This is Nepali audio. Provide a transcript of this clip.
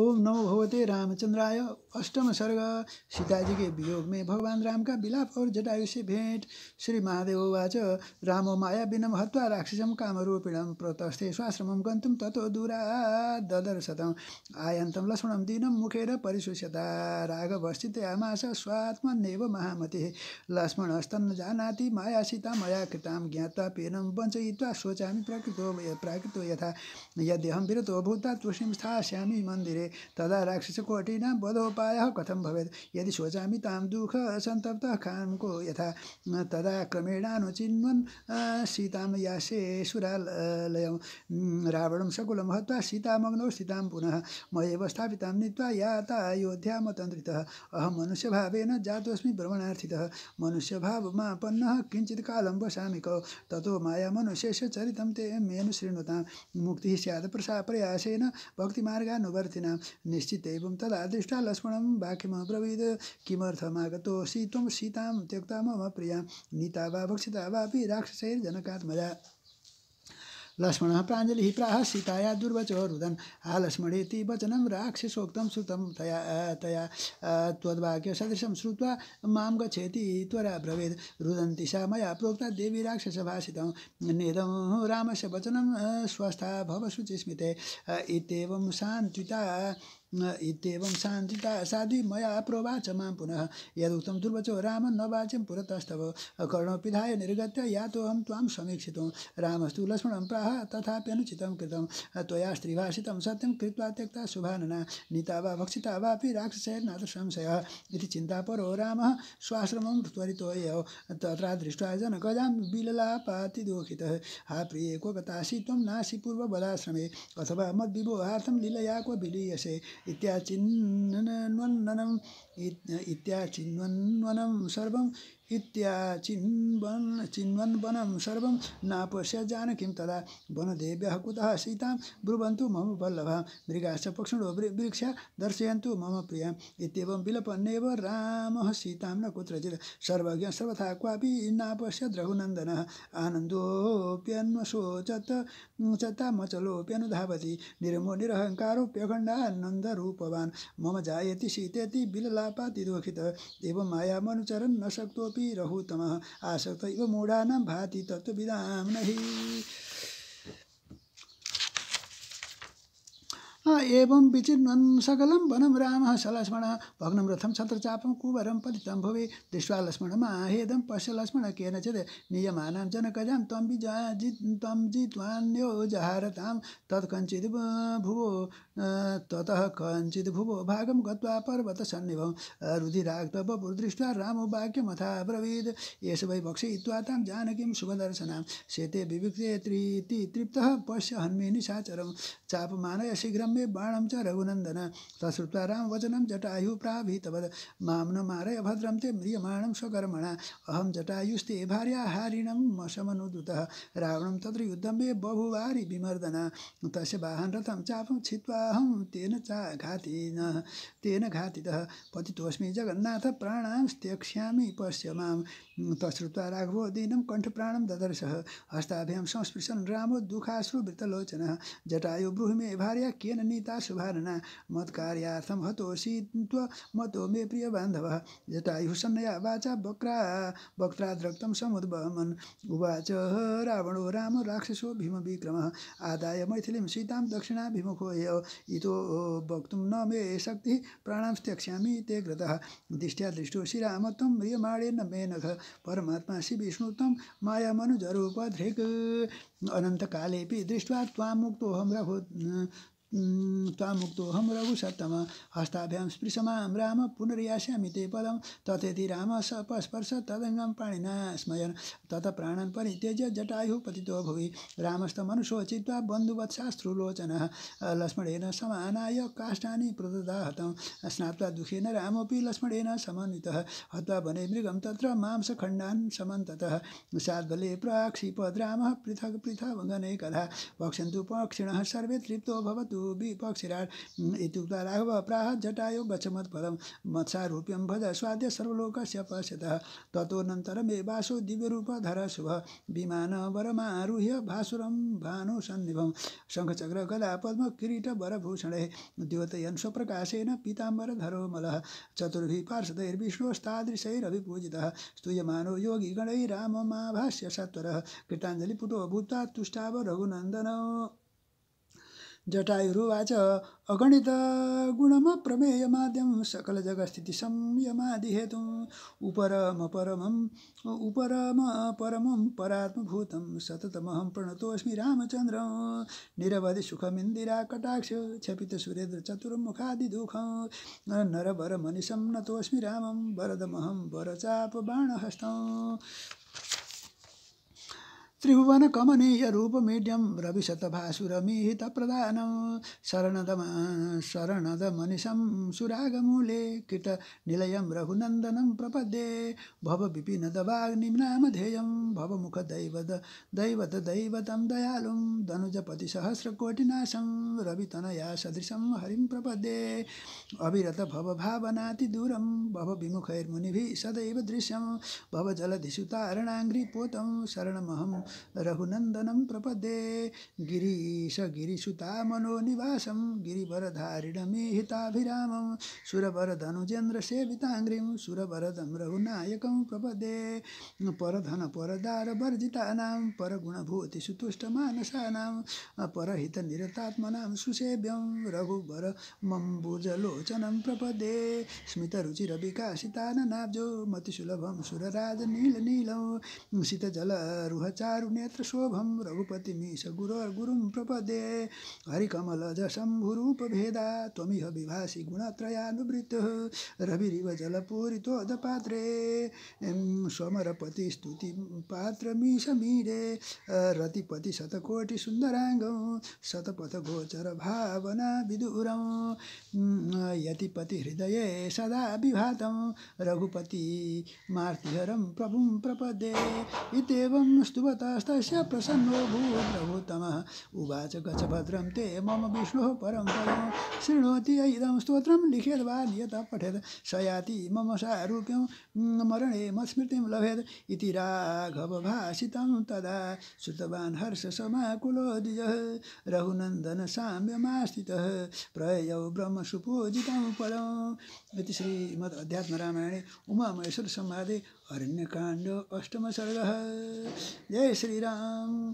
ओम नमो भगवते रामचंद्राय अष्टम सर्ग सीताजी के वियोग में भगवान राम का विलाप और जटायु से भेंट श्री महादेव वाच रामो माया बिनम हत्वा राक्षसम कामरूपिणम प्रतस्थे स्वाश्रम गंतुम ततो दूरा ददर्शतम आयंतम लक्ष्मणम दीनम मुखेर परिशुष्यता राघवस्थित आमास स्वात्मनेव महामति लक्ष्मण स्तन्न जानाति माया सीता मया कृताम ज्ञाता पेनम वंचयित्वा शोचा प्रकृत प्राकृतो यथा यद्यहम विरतो भूता तूषिम स्थास्यामी मंदिरे तदा राक्षसकोटिनां बोधोपायः कथं भवेत् यदि सोचामि तां दुःख सन्तप्तः खानको यथा तदा क्रमेणानुचिन्वन् सीतां यासे सुरालयं रावणं सकुलं हत्वा सीतामग्नौ सीतां पुनः मयैव स्थापितां नीत्वा याता अयोध्यामतन्त्रितः अहं मनुष्यभावेन जातोऽस्मि भ्रमणार्थितः मनुष्यभावमा पन्नः किञ्चित् कालं वसामि कौ ततो माया मनुष्यस्य चरितं ते मेऽनुशृणुतां मुक्तिः स्यात् प्रसा प्रयासेन भक्तिमार्गानुवर्तिना निश्चित एवं दृष्टा लक्ष्मणं वाक्यमा ब्रवीद किमर्थमागतोऽसि त्वं सीतां त्यक्ता मम प्रिया नीता वा भक्षिता वापि राक्षसैर्जनकात्मजा लक्ष्मण प्राञ्जलि प्राह सीताया दुर्वचो रुदन आ लक्ष्मणेति वचनं राक्षसोक्तं श्रुतं तया तया त्वद्वाक्य सदृशं श्रुत्वा मां गच्छेति त्वरा ब्रवेद रुदन्ति सा मया प्रोक्ता देवी राक्षसभाषितं नेदं रामस्य वचनं स्वस्था भवशुचिस्मिते इत्येवं सान्त्विता इत्येवं शान्तिता साधि मया प्रोवाच मां पुनः यदुक्तं दुर्वचो राम न वाच्यं पुरतस्तव कर्णोपिधाय निर्गत्य यातोऽहं त्वां समीक्षितुं रामस्तु लक्ष्मणं प्राह तथाप्यनुचितं कृतं त्वया स्त्रीभाषितं सत्यं कृत्वा त्यक्ता शुभानना नीता वा भक्षिता वापि राक्षसेर्नाथ संशयः इति चिन्तापरो रामः स्वाश्रमं त्वरितो एव तत्र दृष्ट्वा जनकजां बिललापातिदुःखितः हा प्रिये को गतासि त्वं नासि पूर्वबलाश्रमे अथवा मद्विभोहार्थं लीलया क्व विलीयसे इत्याचिन्वन्वनम् इत् इत्याचिन्वन्वनं सर्वं इत्याचिन्वन् चिन्वन् वनं सर्वं नापश्य जानकीं तदा वनदेव्यः कुतः सीतां ब्रुवन्तु मम पल्लभा मृगाश्च पक्षिणो वृक्ष दर्शयन्तु मम प्रियाम् इत्येवं विलपन्नेव रामः सीतां न कुत्रचित् सर्वज्ञ सर्वथा क्वापि नापश्य रघुनन्दनः आनन्दोऽप्यन्वशोचत चतामचलोऽप्यनुधावति निर्मो निरहङ्कारोऽप्यखण्डानन्दरूपवान् मम जायति सीतेति बिललापातिदोखित एवं मायामनुचरन् न शक्तोऽपि सोपि रहु तमः आसक्त इव मूढानां भाति तत्त्वविदां नहि एवं विचिन्वन् सकलं वनं रामः स लक्ष्मणः भग्नं रथं छत्रचापं कुवरं पतितं भुवि दृष्ट्वा लक्ष्मणमाहेदं पश्य लक्ष्मण केनचित् नियमानां जनकजां त्वं विजा जि त्वं जित्वान्यो जहारतां कञ्चित् भुवो ततः कञ्चित् भुवो भागं गत्वा पर्वतसन्निभं रुधिराग्तबपुर् दृष्ट्वा रामो वाक्यमथा ब्रवीद् एष वै भक्षयित्वा तां जानकीं शुभदर्शनां शेते विविक्ते त्रिति तृप्तः पश्य हन्मे साचरं चापमानय शीघ्रं मे बाणं च रघुनन्दन सश्रुत्वा रामवचनं जटायुप्राभीतवद् मां न मारय भद्रं ते म्रियमाणं स्वकर्मणा अहं जटायुस्ते भार्या हारिणं समनुदुतः रावणं तत्र युद्धं मे बहुवारि विमर्दन तस्य वाहनरथं चापं छित्वाहं तेन चा घातेन तेन घातितः पतितोऽस्मि जगन्नाथ प्राणां त्यक्ष्यामि पश्य मां तच्छ्रुत्वा राघवो दीनं कण्ठप्राणं ददर्शः हस्ताभ्यां संस्पृशन् रामो दुःखाश्रुवृतलोचनः जटायु ब्रूहि मे भार्या केन अनन्यता सुभारना मत्कार्यार्थम हतोषि मतो मे प्रिय बान्धवः जटायुसन्नया वाचा वक्रा वक्त्राद्रक्तं समुद्भवन् उवाच रावणो राम राक्षसो भीमविक्रमः आदाय मैथिलीं सीतां दक्षिणाभिमुखो यौ इतो वक्तुं न मे शक्तिः प्राणां त्यक्ष्यामि ते कृतः दृष्ट्या दृष्टो राम त्वं म्रियमाणेन मेनघ परमात्मा श्रीविष्णु तं मायामनुजरूपधृक् अनन्तकालेऽपि दृष्ट्वा मुक्तोऽहं रघु त्वामुक्तोऽहं रघुसत्तम हस्ताभ्यां स्पृशमां राम पुनर्यास्यामि ते पदं तथेति राम सपस्पर्श तदङ्गं पाणिना स्मयन् तत प्राणन् परित्यज्य जटायुः पतितो भुवि रामस्तमनुशोचित्वा बन्धुवत्साश्रुलोचनः लक्ष्मणेन समानाय काष्ठानि प्रददाहतं स्नात्वा दुःखेन रामोऽपि लक्ष्मणेन समन्वितः हत्वा भने मृगं तत्र मांसखण्डान् समन्ततः साद्बले रामः पृथक् पृथगने कला वक्षन्तु पक्षिणः सर्वे तृप्तो भवतु तु विपक्षिराट् इत्युक्त्वा राघव प्राह जटायो गच्छमत्पदं मत्सारूप्यं भज स्वाद्य सर्वलोकस्य पश्यतः दिव्यरूप धर शुभ विमान वरमारुह्य भासुरं भानुसन्निभं शङ्खचक्र गदा पद्म किरीट वरभूषणे द्योतयन् स्वप्रकाशेन पीताम्बरधरो मलः चतुर्भिः पार्षदैर्विष्णोस्तादृशैरभिपूजितः स्तूयमानो योगी गणैरामभाष्य सत्वरः कृताञ्जलिपुटो भूता तुष्टाव रघुनन्दनौ जटायुरुवाच अगणित उपरम परमम उपरम परमम परात्मभूतं सततमहं प्रणतोऽस्मि रामचन्द्र निरवधि सुखमिन्दिरा कटाक्ष क्षपित सुरेन्द्रचतुर्मुखादिदुःखं मनिषं नतोऽस्मि रामं वरदमहं वरचापबाणहस्तम् कमनीय त्रिभुवनकमनीयरूपमीड्यं रविशतभासुरमीहितप्रदानं शरणदम शरणदमनिशं सुरागमूले किटनिलयं रघुनन्दनं प्रपद्ये भवविपिनदवाग्निनामधेयं भवमुखदैवद दैवत दैवतं दयालुं धनुजपतिसहस्रकोटिनाशं रवितनया सदृशं हरिं प्रपदे अविरत भव भवविमुखैर्मुनिभिः सदैव दृश्यं भवजलधिसुतारणाङ्घ्रिपोतं शरणमहं रघुनन्दनं प्रपदे गिरीश गिरिसुता मनोनिवासं गिरिवरधारिणमेहिताभिरामं सुरवरधनुजेन्द्रसेविताङ्घ्रिं सुरवरदं रघुनायकं प्रपदे परधन परदारवर्जितानां परगुणभूतिसुतुष्टमानसानां परहितनिरतात्मनां सुसेव्यं रघुवरमम्बुजलोचनं प्रपदे स्मितरुचिरविकासिताननाब्जो मतिसुलभं सुरराजनीलनीलं शीतजलरुहचा शोभम रघुपति कारुण्यत्रशोभं गुरु गुरुम प्रपदे भेदा त्वमिह विभासि गुणत्रयानुवृत्तः रविरिव शतपथ गोचर भावना शतपथगोचरभावना यतिपति हृदय सदा विभातं रघुपति मार्तिहरं प्रभुं प्रपदे इत्येवं स्तुवत ततस्तस्य प्रसन्नो भूद्रभूतमः उवाच भद्रं ते मम विष्णुः परं पदं शृणोति इदं स्तोत्रं वा नियत पठेत् स याति मम सारूप्यं मरणे मत्स्मृतिं लभेत् इति राघवभाषितं तदा श्रुतवान् हर्षसमाकुलो द्विजः प्रयौ प्रययौ ब्रह्मसुपूजितं परम् इति श्रीमद् अध्यात्मरामायणे उमामहेश्वरसंवादे अरण्यकाण्ड अष्टम जय श्रीराम